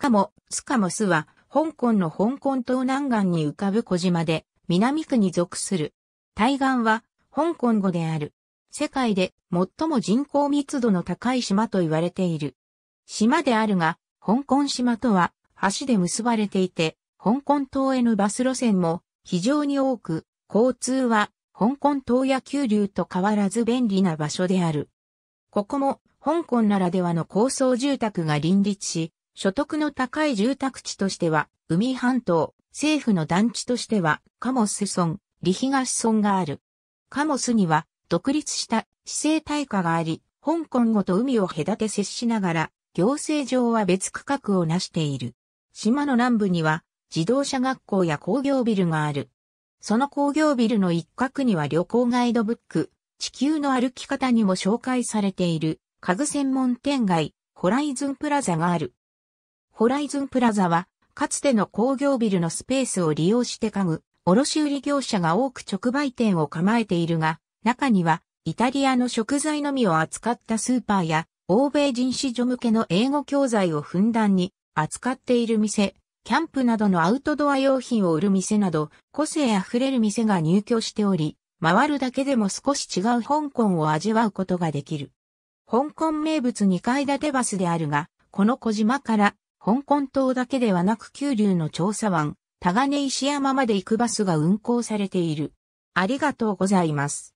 かも、スカモスは、香港の香港島南岸に浮かぶ小島で、南区に属する。対岸は、香港語である。世界で最も人口密度の高い島と言われている。島であるが、香港島とは橋で結ばれていて、香港島へのバス路線も非常に多く、交通は香港島や急流と変わらず便利な場所である。ここも香港ならではの高層住宅が林立し、所得の高い住宅地としては、海半島、政府の団地としては、カモス村、リ東村がある。カモスには、独立した市政大化があり、香港語と海を隔て接しながら、行政上は別区画を成している。島の南部には、自動車学校や工業ビルがある。その工業ビルの一角には旅行ガイドブック、地球の歩き方にも紹介されている、家具専門店街、ホライズンプラザがある。ホライズンプラザは、かつての工業ビルのスペースを利用して家具、卸売業者が多く直売店を構えているが、中には、イタリアの食材のみを扱ったスーパーや、欧米人子女向けの英語教材をふんだんに扱っている店、キャンプなどのアウトドア用品を売る店など、個性あふれる店が入居しており、回るだけでも少し違う香港を味わうことができる。香港名物2階建てバスであるが、この小島から香港島だけではなく九龍の調査湾、タガネ石山まで行くバスが運行されている。ありがとうございます。